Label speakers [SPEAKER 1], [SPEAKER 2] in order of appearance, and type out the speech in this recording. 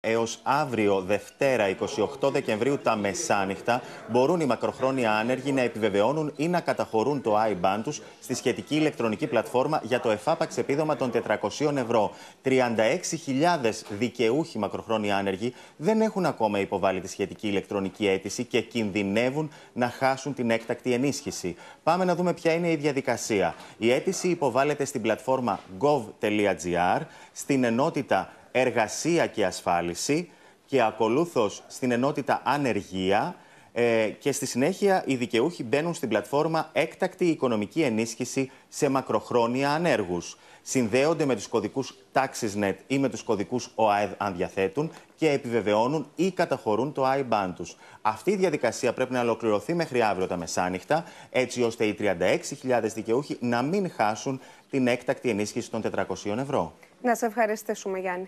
[SPEAKER 1] Έως αύριο, Δευτέρα, 28 Δεκεμβρίου, τα μεσάνυχτα, μπορούν οι μακροχρόνια άνεργοι να επιβεβαιώνουν ή να καταχωρούν το IBAN τους στη σχετική ηλεκτρονική πλατφόρμα για το εφάπαξ επίδομα των 400 ευρώ. 36.000 δικαιούχοι μακροχρόνια άνεργοι δεν έχουν ακόμα υποβάλει τη σχετική ηλεκτρονική αίτηση και κινδυνεύουν να χάσουν την έκτακτη ενίσχυση. Πάμε να δούμε ποια είναι η διαδικασία. Η αίτηση υποβάλλεται στην πλατφόρμα gov.gr, στην ενότητα εργασία και ασφάλιση και ακολούθως στην ενότητα ανεργία ε, και στη συνέχεια οι δικαιούχοι μπαίνουν στην πλατφόρμα έκτακτη οικονομική ενίσχυση σε μακροχρόνια ανέργους. Συνδέονται με τους κωδικούς TaxisNet ή με τους κωδικούς ΟΑΕΔ αν διαθέτουν και επιβεβαιώνουν ή καταχωρούν το IBAN τους. Αυτή η διαδικασία πρέπει να ολοκληρωθεί μέχρι αύριο τα μεσάνυχτα, έτσι ώστε οι 36.000 δικαιούχοι να μην χάσουν την έκτακτη ενίσχυση των 400 ευρώ.
[SPEAKER 2] Να σε ευχαριστήσουμε Γιάννη.